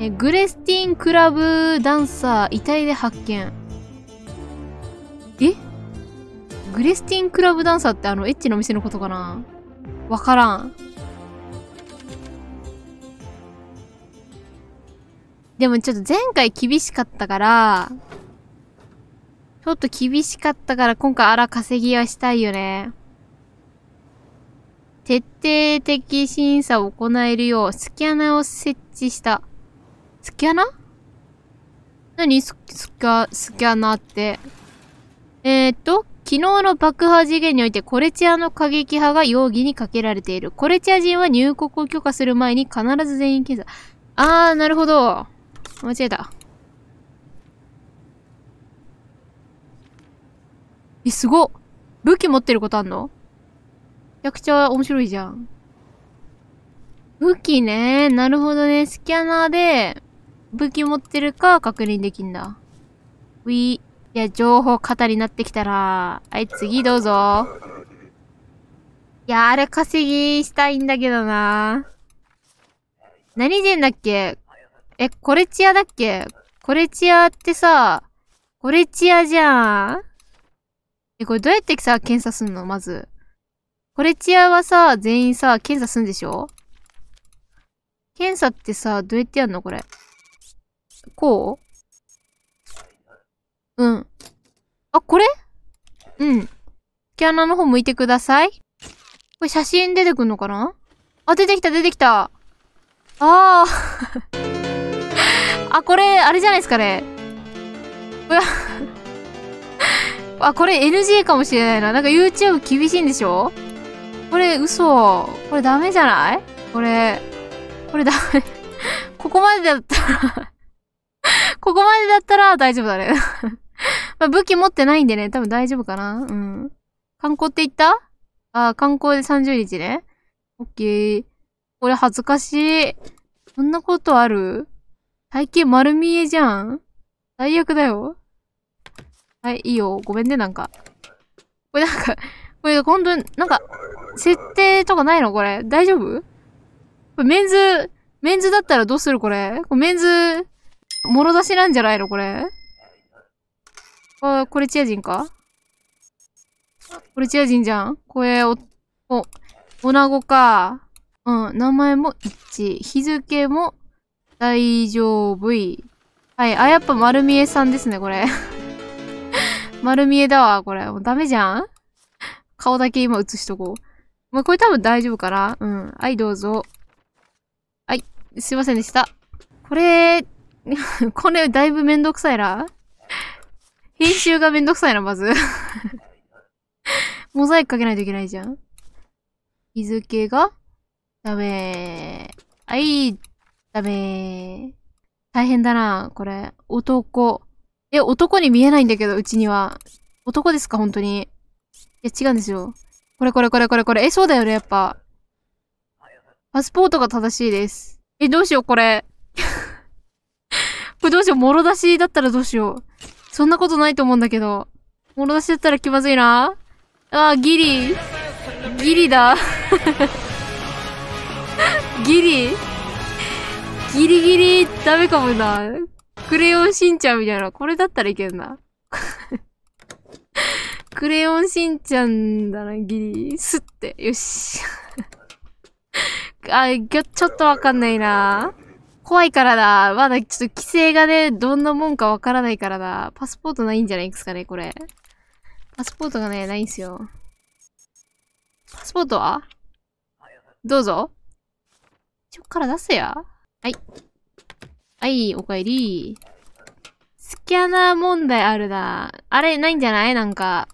えグレスティンクラブダンサー遺体で発見えグレスティンクラブダンサーってあのエッチのお店のことかなわからんでもちょっと前回厳しかったから、ちょっと厳しかったから今回荒稼ぎはしたいよね。徹底的審査を行えるようスキャナーを設置した。スキャナ何ススキャ、スキャナって。えー、っと、昨日の爆破事件においてコレチアの過激派が容疑にかけられている。コレチア人は入国を許可する前に必ず全員検査。あー、なるほど。間違えた。え、すご武器持ってることあんのめちゃくちゃ面白いじゃん。武器ね。なるほどね。スキャナーで、武器持ってるか確認できんだ。ウィー。いや、情報りになってきたら。はい、次どうぞ。いや、あれ稼ぎしたいんだけどな。何人だっけえ、コレチアだっけコレチアってさ、コレチアじゃん。え、これどうやってさ、検査すんのまず。コレチアはさ、全員さ、検査すんでしょ検査ってさ、どうやってやんのこれ。こううん。あ、これうん。毛穴の方向いてください。これ写真出てくんのかなあ、出てきた出てきた。あー あ、これ、あれじゃないですかね。あ、これ NG かもしれないな。なんか YouTube 厳しいんでしょこれ嘘。これダメじゃないこれ、これダメ。ここまでだったらここまでだったら大丈夫だね。まあ武器持ってないんでね、多分大丈夫かな。うん。観光って言ったあ、あ、観光で30日ね。オッケー。これ恥ずかしい。そんなことある最近丸見えじゃん最悪だよ。はい、いいよ。ごめんね、なんか。これなんかこれ本当に、なんか、設定とかないのこれ。大丈夫これメンズ、メンズだったらどうするこれ。これメンズ、もろ出しなんじゃないのこれ。あ、これチア人かこれチア人じゃんこれ、お、お、おなごか。うん、名前も一致。日付も大丈夫い。はい。あ、やっぱ丸見えさんですね、これ。丸見えだわ、これ。もうダメじゃん顔だけ今映しとこう。まあ、これ多分大丈夫かなうん。はい、どうぞ。はい。すいませんでした。これ、これだいぶめんどくさいな。編集がめんどくさいな、まず。モザイクかけないといけないじゃん。日付がダメー。はい、ダメー。大変だな、これ。男。え、男に見えないんだけど、うちには。男ですか、本当に。いや、違うんですよ。これこれこれこれこれ。え、そうだよね、やっぱ。パスポートが正しいです。え、どうしよう、これ。これどうしよう。もろ出しだったらどうしよう。そんなことないと思うんだけど。もろ出しだったら気まずいな。ああ、ギリ。ギリだ。ギリギリギリダメかもな。クレヨンしんちゃんみたいな。これだったらいけるな。クレヨンしんちゃんだな、ギリ。すって。よし。あ、ちょっとわかんないな。怖いからだ。まだちょっと規制がね、どんなもんかわからないからだ。パスポートないんじゃないですかね、これ。パスポートがね、ないんすよ。パスポートはどうぞ。ちょっから出せや。はい。はい、おかえり。スキャナー問題あるな。あれ、ないんじゃないなんか。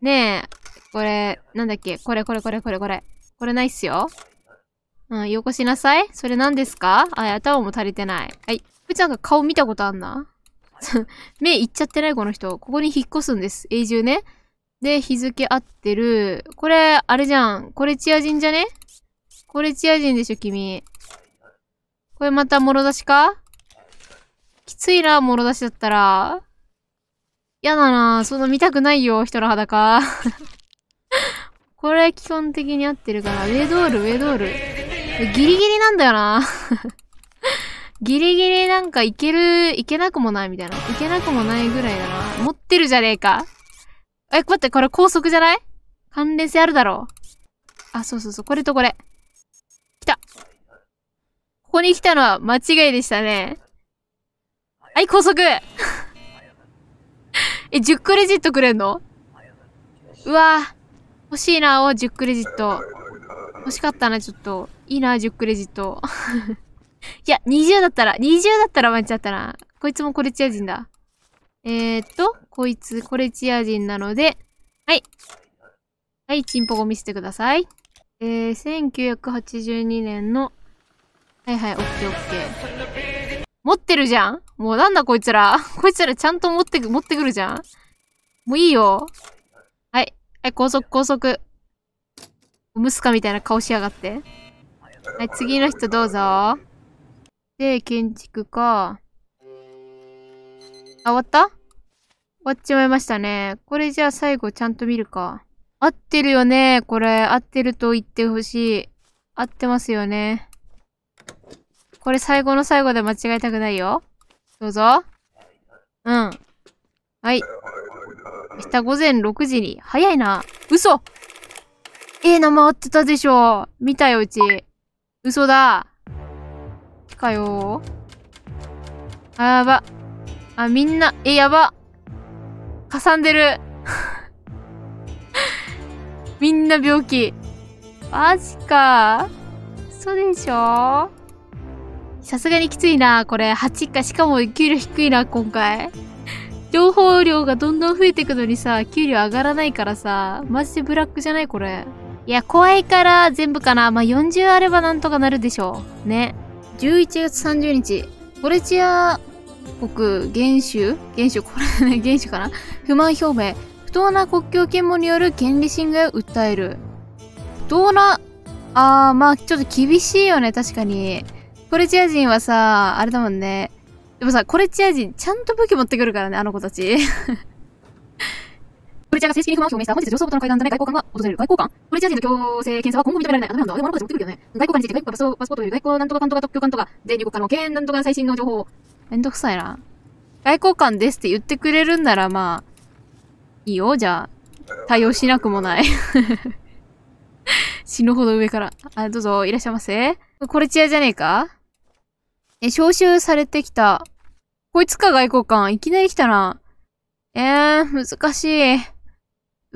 ねえ、これ、なんだっけこれこれこれこれこれ。これないっすよ。うん、よこしなさい。それ何ですかあ、頭も足りてない。はい。ふちゃんが顔見たことあんな 目いっちゃってないこの人。ここに引っ越すんです。永住ね。で、日付合ってる。これ、あれじゃん。これチア人じゃねこれチア人でしょ、君。これまたもろ出しかきついな、もろ出しだったら。嫌だなそんな見たくないよ、人の裸。これ基本的に合ってるから。ウェドール、ウェドール。ギリギリなんだよな ギリギリなんかいける、いけなくもないみたいな。いけなくもないぐらいだな。持ってるじゃねえか。え、待って、これ高速じゃない関連性あるだろう。あ、そうそうそう、これとこれ。来た。ここに来たのは間違いでしたね。はい、高速 え、10クレジットくれんのうわぁ。欲しいな、お、10クレジット。欲しかったな、ちょっと。いいな、10クレジット。いや、20だったら、20だったらちゃったな。こいつもコレチア人だ。えー、っと、こいつコレチア人なので、はい。はい、チンポコ見せてください。えー、1982年の、はいはい、オッケーオッケー。持ってるじゃんもうなんだこいつら。こいつらちゃんと持ってく、持ってくるじゃんもういいよ。はい。はい、高速高速。ムスカみたいな顔しやがって。はい、次の人どうぞ。で、建築か。あ、終わった終わっちまいましたね。これじゃあ最後ちゃんと見るか。合ってるよね、これ。合ってると言ってほしい。合ってますよね。これ最後の最後で間違えたくないよ。どうぞ。うん。はい。明日午前6時に。早いな。嘘ええー、な、回ってたでしょ。見たよ、うち。嘘だかよあ、やば。あ、みんな、え、やば。かさんでる。みんな病気。マジか。嘘でしょさすがにきついな、これ。8か、しかも給料低いな、今回。情報量がどんどん増えてくのにさ、給料上がらないからさ、マジでブラックじゃないこれ。いや、怖いから全部かな。まあ、40あればなんとかなるでしょう。ね。11月30日、ゴレチア国元首元首これね、元首かな不満表明。不当な国境検問による権利侵害を訴える。不当な、あー、まあ、ちょっと厳しいよね、確かに。コレチア人はさ、あれだもんね。でもさ、コレチア人、ちゃんと武器持ってくるからね、あの子たち。ルチアが正式に不満を表明した本日上層部との会談のため外交官が訪れる。外交官チア人の強制検査は今後認められない。あ、なんだ。も持ってくるよね。外交官について外交パスポートより外交なんとか特許全入国なんとか最新の情報を。めんどくさいな。外交官ですって言ってくれるんならまあ、いいよ、じゃあ。対応しなくもない。死ぬほど上から。あ、どうぞ、いらっしゃいませ。これチアじゃねえかえ、招集されてきた。こいつか、外交官。いきなり来たな。えー、難しい。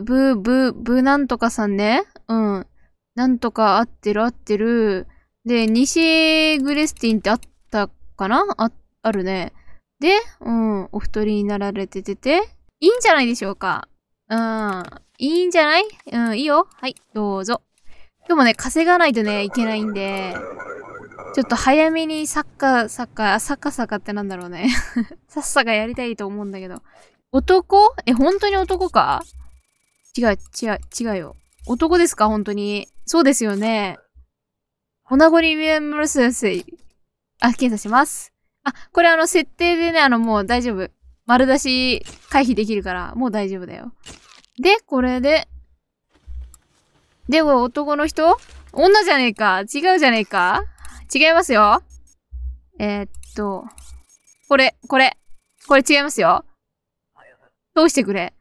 ー、ブーなんとかさんね。うん。なんとか合ってる合ってる。で、西グレスティンってあったかなあ、あるね。で、うん、お太人になられててて、いいんじゃないでしょうか。うん、いいんじゃないうん、いいよ。はい、どうぞ。今日もね、稼がないとね、いけないんで、ちょっと早めにサッカー、サッカー、サッカーサッカーってなんだろうね。さっさがやりたいと思うんだけど。男え、本当に男か違う、違う、違うよ。男ですか本当に。そうですよね。粉子に見えますスすい。あ、検査します。あ、これあの、設定でね、あの、もう大丈夫。丸出し回避できるから、もう大丈夫だよ。で、これで。で、こ男の人女じゃねえか。違うじゃねえか。違いますよ。えー、っと、これ、これ。これ違いますよ。通してくれ。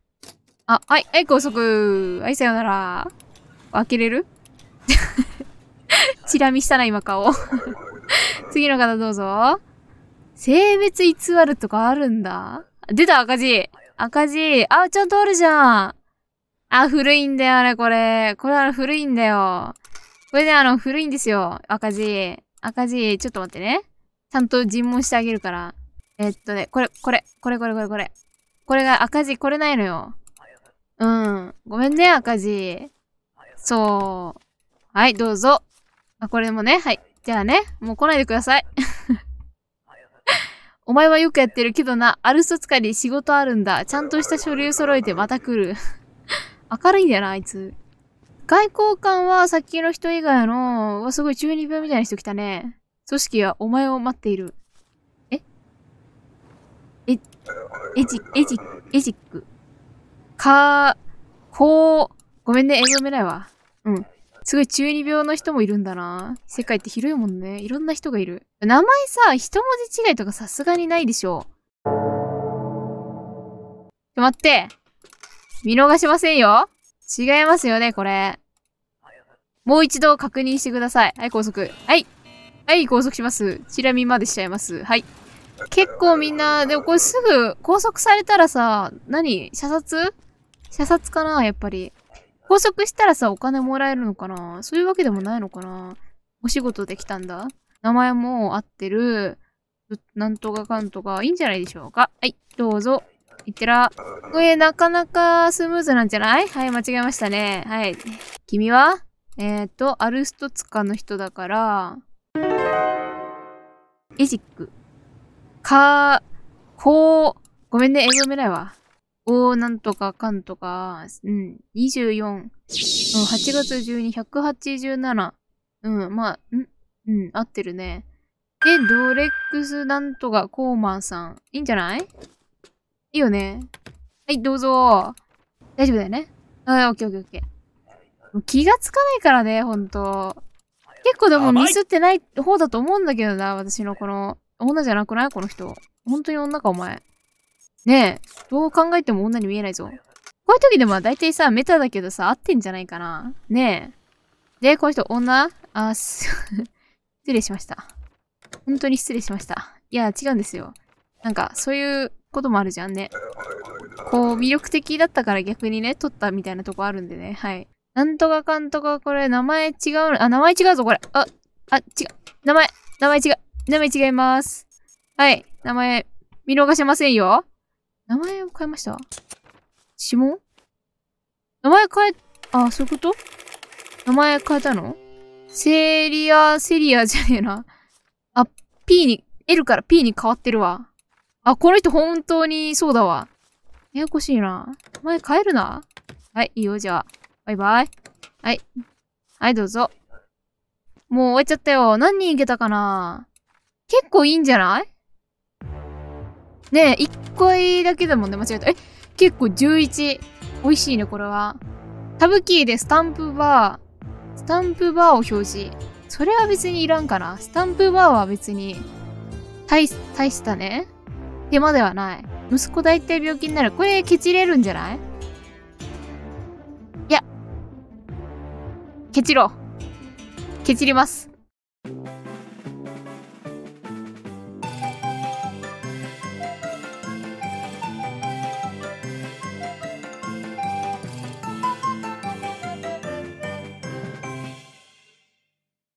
あ、はい、はい、高速。はい、さよなら。開けれる チラ見したな、今顔。次の方どうぞ。性別偽るとかあるんだ。出た、赤字。赤字。あ、ちゃんとあるじゃん。あ、古いんだよあれ、これ。これあの、古いんだよ。これね、あの、古いんですよ。赤字。赤字。ちょっと待ってね。ちゃんと尋問してあげるから。えっとね、これ、これ、これ、これ、これ、これ。これが赤字、これないのよ。うん。ごめんね、赤字。そう。はい、どうぞ。あ、これもね、はい。じゃあね、もう来ないでください。お前はよくやってるけどな、アルス使いで仕事あるんだ。ちゃんとした書類揃えてまた来る。明るいんだよな、あいつ。外交官はさっきの人以外の、わ、すごい中二病みたいな人来たね。組織はお前を待っている。ええ、エジ、エジ、エジック。か、こう、ごめんね、英語読めないわ。うん。すごい中二病の人もいるんだな。世界って広いもんね。いろんな人がいる。名前さ、一文字違いとかさすがにないでしょ。ちょ、待って。見逃しませんよ。違いますよね、これ。もう一度確認してください。はい、拘束。はい。はい、拘束します。チラ見までしちゃいます。はい。結構みんな、でもこれすぐ拘束されたらさ、何射殺射殺かなやっぱり。拘束したらさ、お金もらえるのかなそういうわけでもないのかなお仕事できたんだ名前も合ってる。なんとかかんとか、いいんじゃないでしょうかはい、どうぞ。いってら。これ、なかなかスムーズなんじゃないはい、間違えましたね。はい。君はえっ、ー、と、アルストツカの人だから、エジック。かこう、ごめんね、英語読めないわ。おー、なんとかかんとか、うん、24、うん、8月12、187。うん、まあ、んうん、合ってるね。で、ドレックスなんとか、コーマンさん。いいんじゃないいいよね。はい、どうぞ。大丈夫だよねはい、オッケーオッケーオッケー。気がつかないからね、ほんと。結構でもミスってない方だと思うんだけどな、私のこの、女じゃなくないこの人。本当に女か、お前。ねえ、どう考えても女に見えないぞ。こういう時でも大体さ、メタだけどさ、合ってんじゃないかな。ねえ。で、この人、女あ、す 失礼しました。本当に失礼しました。いや、違うんですよ。なんか、そういうこともあるじゃんね。こう、魅力的だったから逆にね、撮ったみたいなとこあるんでね。はい。なんとかかんとか、これ、名前違うあ、名前違うぞ、これ。あ、あ、違う。名前、名前違う。名前違います。はい。名前、見逃しませんよ。名前を変えました指紋名前変え、あ、そういうこと名前変えたのセリア、セリア じゃねえな。あ、P に、L から P に変わってるわ。あ、この人本当にそうだわ。ややこしいな。名前変えるな。はい、いいよ、じゃあ。バイバイ。はい。はい、どうぞ。もう終わっちゃったよ。何人いけたかな結構いいんじゃないねえ、1回だけだもんね、間違えた。え、結構11。美味しいね、これは。タブキーでスタンプバー、スタンプバーを表示。それは別にいらんかな。スタンプバーは別に、大、大したね。手間ではない。息子大体病気になる。これ、ケチれるんじゃないいや。ケチろう。ケチります。